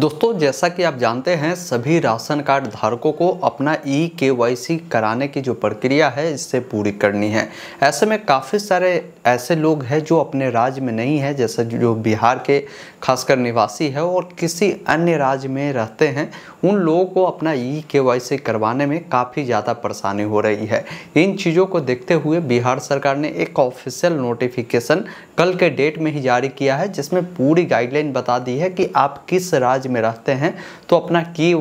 दोस्तों जैसा कि आप जानते हैं सभी राशन कार्ड धारकों को अपना ई के वाई सी कराने की जो प्रक्रिया है इससे पूरी करनी है ऐसे में काफ़ी सारे ऐसे लोग हैं जो अपने राज्य में नहीं है जैसे जो बिहार के खासकर निवासी है और किसी अन्य राज्य में रहते हैं उन लोगों को अपना ई के वाई सी करवाने में काफ़ी ज़्यादा परेशानी हो रही है इन चीज़ों को देखते हुए बिहार सरकार ने एक ऑफिशियल नोटिफिकेशन कल के डेट में ही जारी किया है जिसमें पूरी गाइडलाइन बता दी है कि आप किस राज्य राज्य में रहते हैं तो अपना की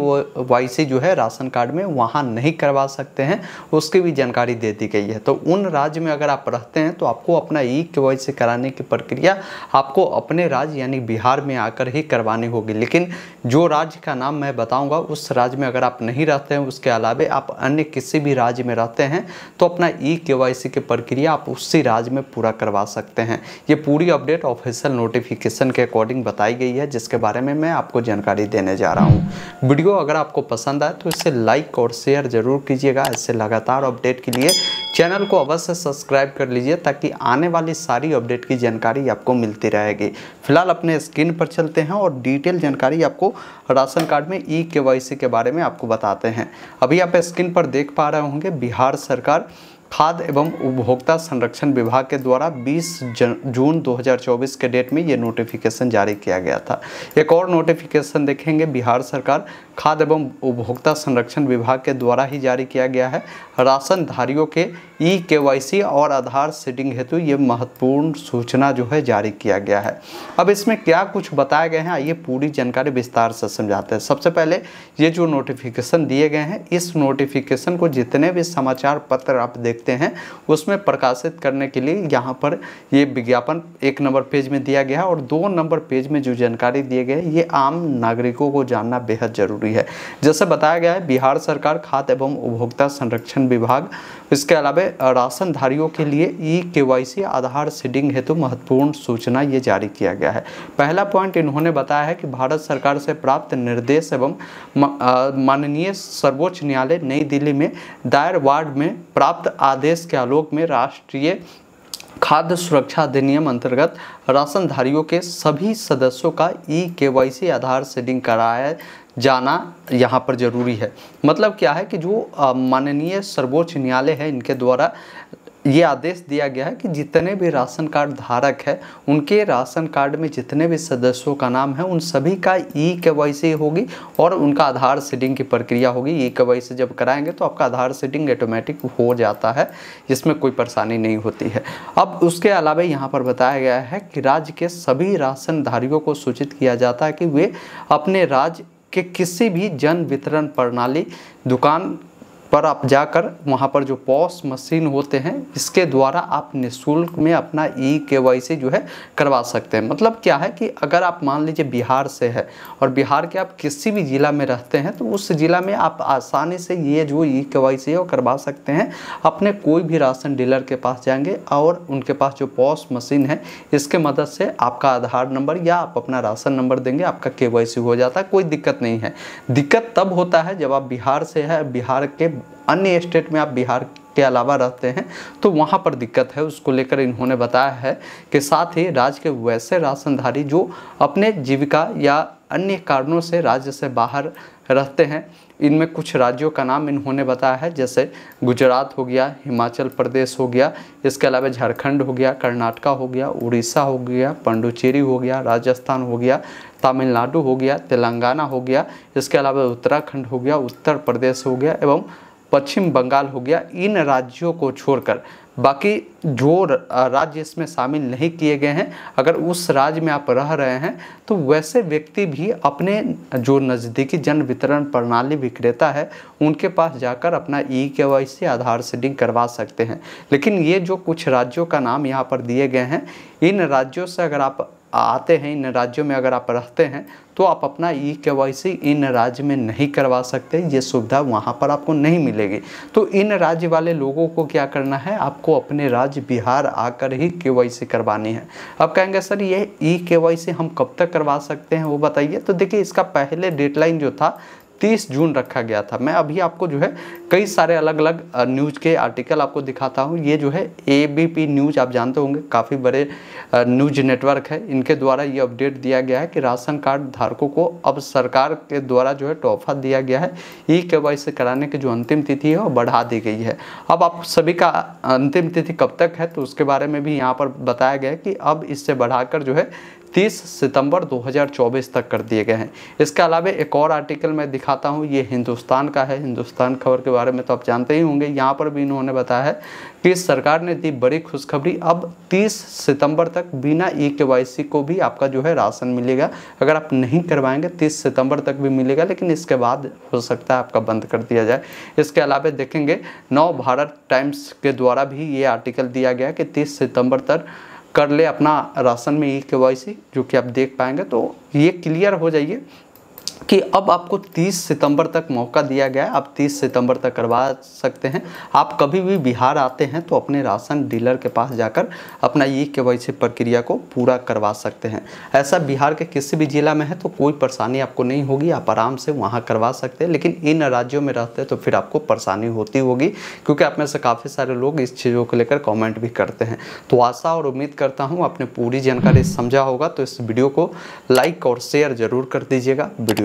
वाई सी जो है राशन कार्ड में वहाँ नहीं करवा सकते हैं उसकी भी जानकारी दे दी गई है तो उन राज्य में अगर आप रहते हैं तो आपको अपना ई के वाई सी कराने की प्रक्रिया आपको अपने राज्य यानी बिहार में आकर ही करवानी होगी लेकिन जो राज्य का नाम मैं बताऊँगा उस राज्य में अगर आप नहीं रहते हैं उसके अलावा आप अन्य किसी भी राज्य में रहते हैं तो अपना ई के वाई सी की प्रक्रिया आप उसी राज्य में पूरा करवा सकते हैं ये पूरी अपडेट ऑफिशियल नोटिफिकेशन के अकॉर्डिंग बताई गई है जिसके बारे में मैं आपको जानकारी देने जा रहा हूँ वीडियो अगर आपको पसंद आए तो इसे लाइक और शेयर जरूर कीजिएगा इससे लगातार अपडेट के लिए चैनल को अवश्य सब्सक्राइब कर लीजिए ताकि आने वाली सारी अपडेट की जानकारी आपको मिलती रहेगी फिलहाल अपने स्क्रीन पर चलते हैं और डिटेल जानकारी आपको राशन कार्ड में ई के के बारे में आपको बताते हैं अभी आप स्क्रीन पर देख पा रहे होंगे बिहार सरकार खाद एवं उपभोक्ता संरक्षण विभाग के द्वारा 20 जन, जून 2024 के डेट में ये नोटिफिकेशन जारी किया गया था एक और नोटिफिकेशन देखेंगे बिहार सरकार खाद्य एवं उपभोक्ता संरक्षण विभाग के द्वारा ही जारी किया गया है राशन धारियों के ई के और आधार सेटिंग हेतु ये महत्वपूर्ण सूचना जो है जारी किया गया है अब इसमें क्या कुछ बताए गए हैं आइए पूरी जानकारी विस्तार से समझाते हैं सबसे पहले ये जो नोटिफिकेशन दिए गए हैं इस नोटिफिकेशन को जितने भी समाचार पत्र आप देख देखते हैं उसमें प्रकाशित करने के लिए यहाँ पर ये विज्ञापन एक नंबर पेज में दिया गया है और दो नंबर पेज में जो जानकारी दिए गए ये आम नागरिकों को जानना बेहद जरूरी है जैसे बताया गया है बिहार सरकार खाद्य एवं उपभोक्ता संरक्षण विभाग इसके अलावा राशनधारियों के लिए ई के आधार सीडिंग हेतु तो महत्वपूर्ण सूचना ये जारी किया गया है पहला पॉइंट इन्होंने बताया है कि भारत सरकार से प्राप्त निर्देश एवं माननीय सर्वोच्च न्यायालय नई दिल्ली में दायर वार्ड में प्राप्त आदेश के आलोक में राष्ट्रीय खाद्य सुरक्षा अधिनियम अंतर्गत राशनधारियों के सभी सदस्यों का ई के आधार सीडिंग कराया जाना यहाँ पर ज़रूरी है मतलब क्या है कि जो माननीय सर्वोच्च न्यायालय है इनके द्वारा ये आदेश दिया गया है कि जितने भी राशन कार्ड धारक है उनके राशन कार्ड में जितने भी सदस्यों का नाम है उन सभी का ई के होगी और उनका आधार सेटिंग की प्रक्रिया होगी ई के जब कराएंगे तो आपका आधार सेटिंग ऑटोमेटिक हो जाता है इसमें कोई परेशानी नहीं होती है अब उसके अलावा यहाँ पर बताया गया है कि राज्य के सभी राशनधारियों को सूचित किया जाता है कि वे अपने राज्य कि किसी भी जन वितरण प्रणाली दुकान पर आप जाकर वहाँ पर जो पॉस मशीन होते हैं इसके द्वारा आप निःशुल्क में अपना ई के वाई सी जो है करवा सकते हैं मतलब क्या है कि अगर आप मान लीजिए बिहार से है और बिहार के आप किसी भी ज़िला में रहते हैं तो उस ज़िला में आप आसानी से ये जो ई के वाई सी है वो करवा सकते हैं अपने कोई भी राशन डीलर के पास जाएंगे और उनके पास जो पॉस मशीन है इसके मदद से आपका आधार नंबर या आप अपना राशन नंबर देंगे आपका के वाई सी हो जाता है कोई दिक्कत नहीं है दिक्कत तब होता है जब आप बिहार से है बिहार के अन्य स्टेट में आप बिहार के अलावा रहते हैं तो वहाँ पर दिक्कत है उसको लेकर इन्होंने बताया है कि साथ ही राज्य के वैसे राशनधारी जो अपने जीविका या अन्य कारणों से राज्य से बाहर रहते हैं इनमें कुछ राज्यों का नाम इन्होंने बताया है जैसे गुजरात हो गया हिमाचल प्रदेश हो गया इसके अलावा झारखंड हो गया कर्नाटका हो गया उड़ीसा हो गया पंडुचेरी हो गया राजस्थान हो गया तमिलनाडु हो गया तेलंगाना हो गया इसके अलावा उत्तराखंड हो गया उत्तर प्रदेश हो गया एवं पश्चिम बंगाल हो गया इन राज्यों को छोड़कर बाकी जो राज्य इसमें शामिल नहीं किए गए हैं अगर उस राज्य में आप रह रहे हैं तो वैसे व्यक्ति भी अपने जो नज़दीकी जन वितरण प्रणाली विक्रेता है उनके पास जाकर अपना ई के वाई सी आधार सेटिंग करवा सकते हैं लेकिन ये जो कुछ राज्यों का नाम यहाँ पर दिए गए हैं इन राज्यों से अगर आप आते हैं इन राज्यों में अगर आप रहते हैं तो आप अपना ई e के इन राज्य में नहीं करवा सकते ये सुविधा वहाँ पर आपको नहीं मिलेगी तो इन राज्य वाले लोगों को क्या करना है आपको अपने राज्य बिहार आकर ही के करवानी है अब कहेंगे सर ये ई e के हम कब तक करवा सकते हैं वो बताइए तो देखिए इसका पहले डेडलाइन जो था 30 जून रखा गया था मैं अभी आपको जो है कई सारे अलग अलग न्यूज़ के आर्टिकल आपको दिखाता हूँ ये जो है ए बी पी न्यूज़ आप जानते होंगे काफ़ी बड़े न्यूज नेटवर्क है इनके द्वारा ये अपडेट दिया गया है कि राशन कार्ड धारकों को अब सरकार के द्वारा जो है तोहफा दिया गया है ई के कराने की जो अंतिम तिथि है वो बढ़ा दी गई है अब आप सभी का अंतिम तिथि कब तक है तो उसके बारे में भी यहाँ पर बताया गया है कि अब इससे बढ़ाकर जो है 30 सितंबर 2024 तक कर दिए गए हैं इसके अलावा एक और आर्टिकल मैं दिखाता हूँ ये हिंदुस्तान का है हिंदुस्तान खबर के बारे में तो आप जानते ही होंगे यहाँ पर भी इन्होंने बताया है कि सरकार ने दी बड़ी खुशखबरी अब 30 सितंबर तक बिना ई e के को भी आपका जो है राशन मिलेगा अगर आप नहीं करवाएंगे तीस सितंबर तक भी मिलेगा लेकिन इसके बाद हो सकता है आपका बंद कर दिया जाए इसके अलावा देखेंगे नव भारत टाइम्स के द्वारा भी ये आर्टिकल दिया गया कि तीस सितंबर तक कर ले अपना राशन में ई के जो कि आप देख पाएंगे तो ये क्लियर हो जाइए कि अब आपको 30 सितंबर तक मौका दिया गया है आप 30 सितंबर तक करवा सकते हैं आप कभी भी बिहार आते हैं तो अपने राशन डीलर के पास जाकर अपना ये के प्रक्रिया को पूरा करवा सकते हैं ऐसा बिहार के किसी भी ज़िला में है तो कोई परेशानी आपको नहीं होगी आप आराम से वहाँ करवा सकते हैं लेकिन इन राज्यों में रहते हैं तो फिर आपको परेशानी होती होगी क्योंकि आप में से काफ़ी सारे लोग इस चीज़ों को लेकर कॉमेंट भी करते हैं तो आशा और उम्मीद करता हूँ आपने पूरी जानकारी समझा होगा तो इस वीडियो को लाइक और शेयर ज़रूर कर दीजिएगा वीडियो